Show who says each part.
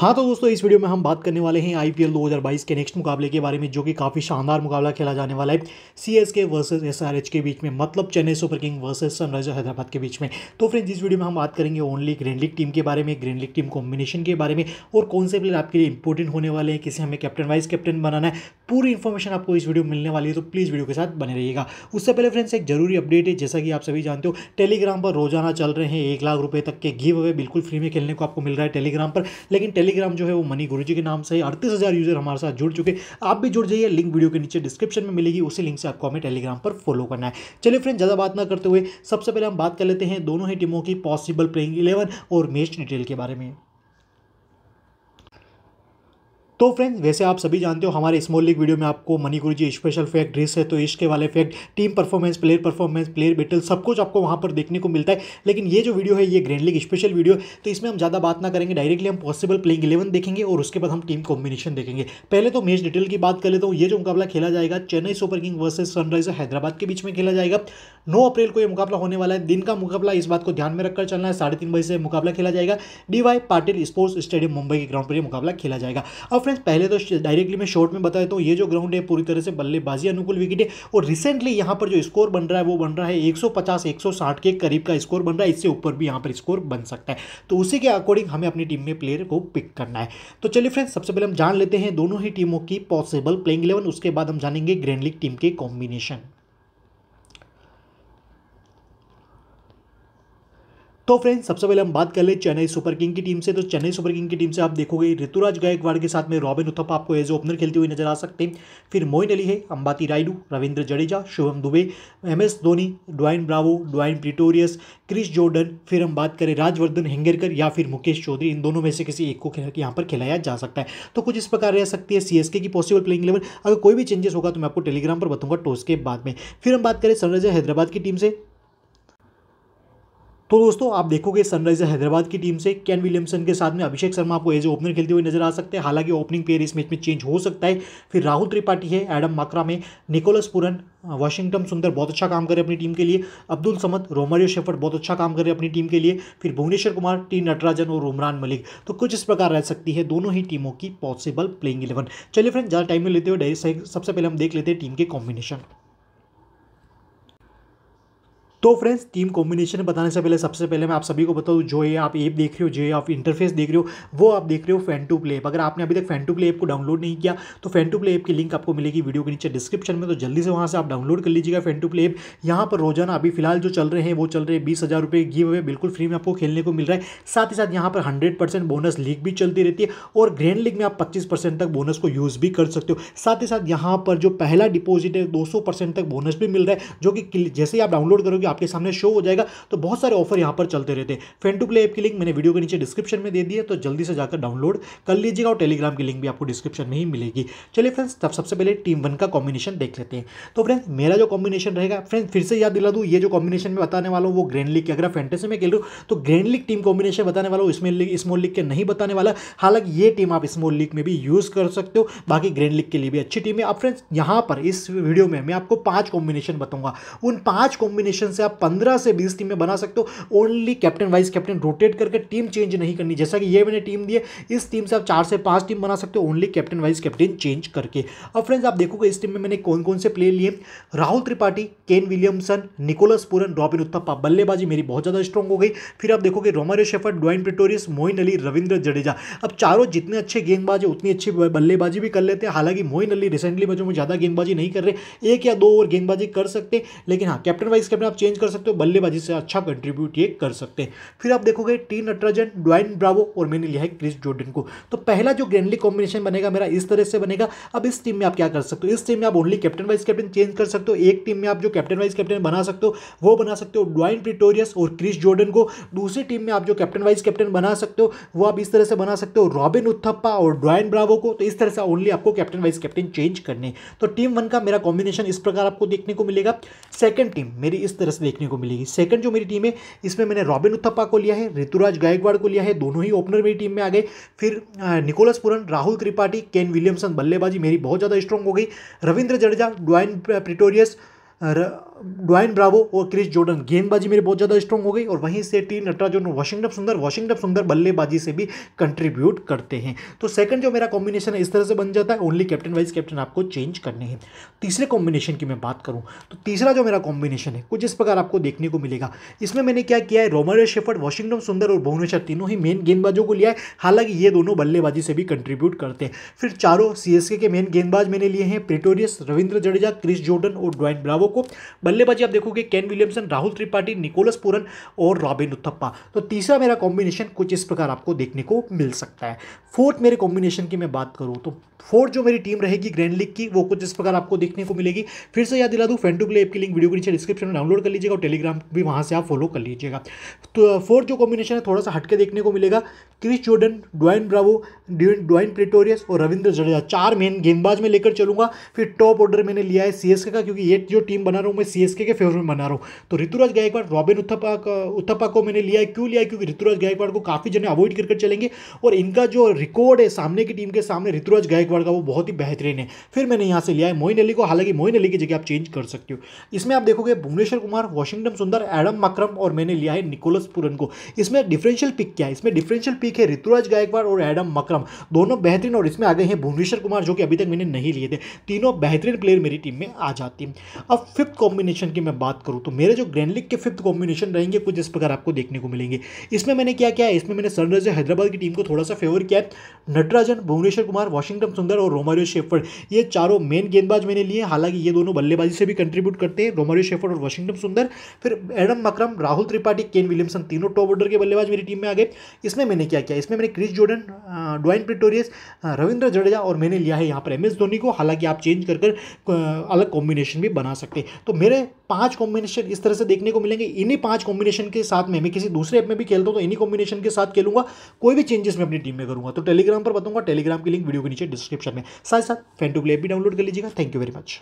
Speaker 1: हाँ तो दोस्तों इस वीडियो में हम बात करने वाले हैं आईपीएल 2022 के नेक्स्ट मुकाबले के बारे में जो कि काफ़ी शानदार मुकाबला खेला जाने वाला है सीएसके वर्सेस एसआरएच के बीच में मतलब Chennai Super King versus Sunriser Hyderabad के बीच में तो फ्रेंड्स इस वीडियो में हम बात करेंगे ओनली ग्रैंड लीग टीम के बारे में ग्रैंड लीग टीम कॉम्बिनेशन के बारे में और कौन से प्लेयर आपके लिए इंपॉर्टेंट होने वाले हैं किसे हमें कैप्टन वाइस कैप्टन बनाना है पूरी इन्फॉर्मेशन आपको इस वीडियो में मिलने वाली है तो प्लीज़ वीडियो के साथ बने रहिएगा उससे पहले फ्रेंड्स एक जरूरी अपडेट है जैसा कि आप सभी जानते हो टेलीग्राम पर रोजाना चल रहे हैं एक लाख रुपये तक के गिव अवे बिल्कुल फ्री में खेलने को आपको मिल रहा है टेलीग्राम पर लेकिन टेलीग्राम जो है वो मनी गुरु जी के नाम से अड़तीस हज़ार यूज़र हमारे साथ जुड़ चुके आप भी जुड़ जाइए लिंक वीडियो के नीचे डिस्क्रिप्शन में मिलेगी उसी लिंक से आपको हमें टेलीग्राम पर फॉलो करना है चलिए फ्रेंड ज़्यादा बात ना करते हुए सबसे पहले हम बात कर लेते हैं दोनों ही टीमों की पॉसिबल प्लेइंग इलेवन और मैच डिटेल के बारे में तो फ्रेंड्स वैसे आप सभी जानते हो हमारे स्मॉल लीग वीडियो में आपको मनी गुरु जी स्पेशल फैक्ट ड्रेस है तो इसके वाले fact team performance player performance player battle सब कुछ आपको वहाँ पर देखने को मिलता है लेकिन ये जो वीडियो है ये ग्रैंड लीग स्पेशल वीडियो तो इसमें हम ज़्यादा बात ना करेंगे डायरेक्टली हम पॉसिबल प्लेइंग इलेवन देखेंगे और उसके बाद हम टीम कॉम्बिनेशन देखेंगे पहले तो मेज डिटेल की बात कर लेता हूँ ये जो मुकाबला खेला जाएगा Chennai Super King versus Sunriser Hyderabad के बीच में खेला जाएगा नौ अप्रैल को यह मुकाबला होने वाला है दिन का मुकाबला इस बात को ध्यान में रखकर चलना है साढ़े तीन बजे से मुकाबला खेला जाएगा D Y Patil Sports Stadium Mumbai के ग्राउंड पर यह मुकाबला खेला जाएगा अब फ्रेंड्स पहले तो डायरेक्टली मैं शॉर्ट में बता देता हूँ ये जो ग्राउंड है पूरी तरह से बल्लेबाजी अनुकूल विकेट है और रिसेंटली यहाँ पर जो स्कोर बन रहा है वो बन रहा है 150 160 के करीब का स्कोर बन रहा है इससे ऊपर भी यहाँ पर स्कोर बन सकता है तो उसी के अकॉर्डिंग हमें अपनी टीम में प्लेयर को पिक करना है तो चलिए फ्रेंड्स सबसे पहले हम जान लेते हैं दोनों ही टीमों की पॉसिबल प्लेइंग इलेवन उसके बाद हम जानेंगे ग्रैंड लीग टीम के कॉम्बिनेशन तो फ्रेंड्स सबसे पहले हम बात कर ले चेन्नई सुपर किंग की टीम से तो चेन्नई सुपर किंग की टीम से आप देखोगे ऋतुराज गायकवाड़ के साथ में रॉबिन उथप्पा आपको एज ओपनर खेलते हुए नजर आ सकते हैं फिर मोइन अली है Ambati Rayudu Ravindra Jadeja Shubham Dube M S Dhoni Dwayne Bravo Dwaine Pretorius Chris Jordan फिर हम बात करें राजवर्धन हेंगेरकर या फिर मुकेश चौधरी इन दोनों में से किसी एक को यहाँ पर खिलाया जा सकता है तो कुछ इस प्रकार रह सकती है सीएसके की पॉसिबल प्लेइंग लेवल अगर कोई भी चेंजेस होगा तो मैं आपको टेलीग्राम पर बताऊंगा टॉस के बाद में फिर हम बात करें सनराइजर हैदराबाद की टीम से तो दोस्तों आप देखोगे सनराइजर हैदराबाद की टीम से कैन विलियमसन के साथ में अभिषेक शर्मा आपको एज ओपनर खेलते हुए नजर आ सकते हैं हालांकि ओपनिंग पेयर इस मैच में चेंज हो सकता है फिर राहुल त्रिपाठी है एडम माकरा में निकोलस पुरन वाशिंगटन सुंदर बहुत अच्छा काम करे अपनी टीम के लिए अब्दुल समद रोमारियो शेफर्ट बहुत अच्छा काम करे अपनी टीम के लिए फिर भुवनेश्वर कुमार टी नटराजन और उमरान मलिक तो कुछ इस प्रकार रह सकती है दोनों ही टीमों की पॉसिबल प्लेइंग इलेवन चलिए फ्रेंड ज़्यादा टाइम में लेते हुए डायरेक्ट सबसे पहले हम देख लेते हैं टीम के कॉम्बिनेशन तो फ्रेंड्स टीम कॉम्बिनेशन बताने से पहले सबसे पहले मैं आप सभी को बताऊँ जो ये आप ऐप देख रहे हो जो ये आप इंटरफेस देख रहे हो वो आप देख रहे हो फैन टू प्ले ऐप अगर आपने अभी तक फैन टू प्ले ऐप को डाउनलोड नहीं किया तो फैन टू प्ले ऐप की लिंक आपको मिलेगी वीडियो के नीचे डिस्क्रिप्शन में तो जल्दी से वहाँ से आप डाउनलोड कर लीजिएगा फैन टू प्ले ऐप यहाँ पर रोजाना अभी फिलहाल जो चल रहे हैं वो चल रहे हैं बीस हज़ार रुपये गिव अवे बिल्कुल फ्री में आपको खेलने को मिल रहा है साथ ही साथ यहाँ पर हंड्रेड परसेंट बोनस लीग भी चलती रहती है और ग्रैंड लीग में आप पच्चीस परसेंट तक बोनस को यूज़ भी कर सकते हो साथ ही साथ यहाँ पर जो पहला डिपोजिट है दो सौ परसेंट तक बोनस भी मिल रहा है जो कि जैसे ही आप डाउनलोड करोगे आपके सामने शो हो जाएगा तो बहुत सारे ऑफर यहाँ पर चलते रहते हैं फेन टू प्ले ऐप की लिंक मैंने वीडियो के नीचे डिस्क्रिप्शन में दे दिए तो जल्दी से जाकर डाउनलोड कर लीजिएगा और टेलीग्राम की लिंक भी आपको डिस्क्रिप्शन में ही मिलेगी चलिए फ्रेंड्स तब सबसे पहले टीम वन का कॉम्बिनेशन देख लेते हैं तो फ्रेंड्स मेरा जो कॉम्बिनेशन रहेगा फ्रेंड्स फिर से याद दिला दूँ ये जो कॉम्बिनेशन में बताने वाला हूँ वो ग्रैंड लीग की अगर फैंटेसी में खेल रहा हूँ तो ग्रैंड लीग टीम कॉम्बिनेशन बताने वाला हूँ इसमें स्मॉल लीग के नहीं बताने वाला हालांकि ये टीम आप स्मॉल लीग में भी यूज़ कर सकते हो बाकी ग्रैंड लीग के लिए भी अच्छी टीम है अब फ्रेंड्स यहाँ पर इस वीडियो में मैं आपको पाँच कॉम्बिनेशन बताऊँगा उन पाँच कॉम्बिनेशन से आप पंद्रह से बीस टीमें बना सकते हो only captain vice captain rotate करके टीम चेंज नहीं करनी जैसा कि ये मैंने टीम दी है इस टीम से आप चार से पांच टीम बना सकते हो only captain vice captain change करके अब फ्रेंड्स आप देखोगे इस टीम में मैंने कौन कौन से प्लेयर लिए Rahul Tripathi Kane Williamson Nicholas Pooran Robin Uthappa बल्लेबाजी मेरी बहुत ज़्यादा स्ट्रॉन्ग हो गई फिर आप देखोगे Romario Shepherd Dwaine Pretorius Moeen Ali Ravindra Jadeja अब चारों जितने अच्छे गेंदबाज है उतनी अच्छी बल्लेबाजी भी कर लेते हैं हालांकि मोइन अली रिसेंटली बजों में ज़्यादा गेंदबाजी नहीं कर रहे एक या दो ओवर गेंदबाजी कर सकते लेकिन हाँ कैप्टन वाइस कैप्टन आप चेंज चेंज कर सकते हो बल्लेबाजी से अच्छा कंट्रीब्यूट ये कर सकते हैं फिर आप देखोगे टी नटराजन ड्वाइन ब्रावो और मैंने लिया है क्रिस जोर्डन को तो पहला जो ग्रैंडली कॉम्बिनेशन बनेगा मेरा इस तरह से बनेगा अब इस टीम में आप क्या कर सकते हो इस टीम में आप only captain vice captain change कर सकते हो एक टीम में आप जो कैप्टन वाइस कैप्टन बना सकते हो वो बना सकते हो ड्वाइन प्रिटोरियस और क्रिस जोर्डन को दूसरी टीम में आप जो कैप्टन वाइस कैप्टन बना सकते हो वो आप इस तरह से बना सकते हो रॉबिन उत्थप्पा और ड्वाइन ब्रावो को तो इस तरह से ओनली आपको कैप्टन वाइस कैप्टन चेंज करने तो टीम वन का मेरा कॉम्बिनेशन इस प्रकार आपको देखने को मिलेगा सेकेंड टीम मेरी इस तरह देखने को मिलेगी सेकंड जो मेरी टीम है इसमें मैंने रॉबिन उत्थप्पा को लिया है ऋतुराज गायकवाड़ को लिया है दोनों ही ओपनर मेरी टीम में आ गए फिर Nicholas Pooran Rahul Tripathi Kane Williamson बल्लेबाजी मेरी बहुत ज़्यादा स्ट्रॉन्ग हो गई Ravindra Jadeja Dwaine Pretorius Dwayne Bravo और क्रिस जॉर्डन गेंदबाजी मेरी बहुत ज़्यादा स्ट्रॉन्ग हो गई और वहीं से टी नटराज और वाशिंगटन सुंदर वाशिंगटन सुंदर बल्लेबाजी से भी कंट्रीब्यूट करते हैं तो सेकंड जो मेरा कॉम्बिनेशन है इस तरह से बन जाता है ओनली कैप्टन वाइज कैप्टन आपको चेंज करने हैं तीसरे कॉम्बिनेशन की मैं बात करूँ तो तीसरा जो मेरा कॉम्बिनेशन है कुछ इस प्रकार आपको देखने को मिलेगा इसमें मैंने क्या किया है रोमर शेफर्ड वॉशिंगटन सुंदर और भुवनेश्वर तीनों ही मेन गेंदबाजों को लिया है हालांकि ये दोनों बल्लेबाजी से भी कंट्रीब्यूट करते हैं फिर चारों सी के मेन गेंदबाज मैंने लिए हैं Pretorius Ravindra Jadeja Chris Jordan और ड्वाइन ब्रावो लोगों को बल्लेबाजी आप देखोगे Kane Williamson Rahul Tripathi Nicholas Pooran और रॉबिन उत्थप्पा तो तीसरा मेरा कॉम्बिनेशन कुछ इस प्रकार आपको देखने को मिल सकता है फोर्थ मेरे कॉम्बिनेशन की मैं बात करूँ तो फोर्थ जो मेरी टीम रहेगी ग्रैंड लीग की वो कुछ इस प्रकार आपको देखने को मिलेगी फिर से याद दिला दूँ फ्रेंड टू प्ले ऐप की लिंक वीडियो के नीचे डिस्क्रिप्शन में डाउनलोड कर लीजिएगा और टेलीग्राम भी वहाँ से आप फॉलो कर लीजिएगा तो फोर्थ uh, जो कॉम्बिनेशन है थोड़ा सा हटके देखने को मिलेगा Chris Jordan Dwayne Bravo Dwaine Pretorius और रविंद्र जडेजा चार मेन गेंदबाज में लेकर चलूंगा फिर टॉप ऑर्डर मैंने लिया है सी का क्योंकि ये जो टीम टीम बना रहा हूँ मैं सीएसके के फेवर में बना रहा हूँ तो ऋतुराज गायकवाड़ रॉबिन उत्थपा उत्थपा को मैंने लिया है क्यों लिया क्योंकि ऋतुराज गायकवाड़ को काफ़ी जने अवॉइड करके चलेंगे और इनका जो रिकॉर्ड है सामने की टीम के सामने ऋतुराज गायकवाड़ का वो बहुत ही बेहतरीन है फिर मैंने यहाँ से लिया है मोइन अली को हालांकि मोइन अली की जगह आप चेंज कर सकते हो इसमें आप देखोगे Bhuvneshwar Kumar Washington Sundar Aiden Markram और मैंने लिया है निकोलस पुरन को इसमें डिफरेंशियल पिक क्या है इसमें डिफरेंशियल पिक है ऋतुराज गायकवाड़ और एडम मक्रम दोनों बेहतरीन और इसमें आ गए हैं भुवनेश्वर कुमार जो कि अभी तक मैंने नहीं लिए थे तीनों बेहतरीन प्लेयर मेरी टीम में आ जाती है अब फिफ्थ कॉम्बिनेशन की मैं बात करूँ तो मेरे जो ग्रैंडलिक के फिफ्थ कॉम्बिनेशन रहेंगे कुछ इस प्रकार आपको देखने को मिलेंगे इसमें मैंने क्या किया है इसमें मैंने सनराइजर हैदराबाद की टीम को थोड़ा सा फेवर किया है नटराजन भुवनेश्वर कुमार वाशिंगटन सुंदर और रोमारियो शेफर्ड ये चारों मेन गेंदबाज मैंने लिए हालांकि ये दोनों बल्लेबाजी से भी कंट्रीब्यूट करते हैं रोमारियो शेफर्ड और वाशिंगटन सुंदर फिर Aiden Markram Rahul Tripathi Kane Williamson तीनों टॉप ऑर्डर के बल्लेबाज मेरी टीम में आ गए इसमें मैंने क्या किया इसमें मैंने Chris Jordan Dwaine Pretorius Ravindra Jadeja और मैंने लिया है यहाँ पर एम एस धोनी को हालांकि आप चेंज कर अलग कॉम्बिनेशन भी बना सकते हैं ओके तो मेरे पांच कॉम्बिनेशन इस तरह से देखने को मिलेंगे इन्हीं पांच कॉम्बिनेशन के साथ में मैं किसी दूसरे ऐप में भी खेलता हूँ तो इन्हीं कॉम्बिनेशन के साथ खेलूंगा कोई भी चेंजेस मैं अपनी टीम में करूंगा तो टेलीग्राम पर बताऊंगा टेलीग्राम की लिंक वीडियो के नीचे डिस्क्रिप्शन में साथ साथ फैन टू प्ले भी डाउनलोड कर लीजिएगा थैंक यू वेरी मच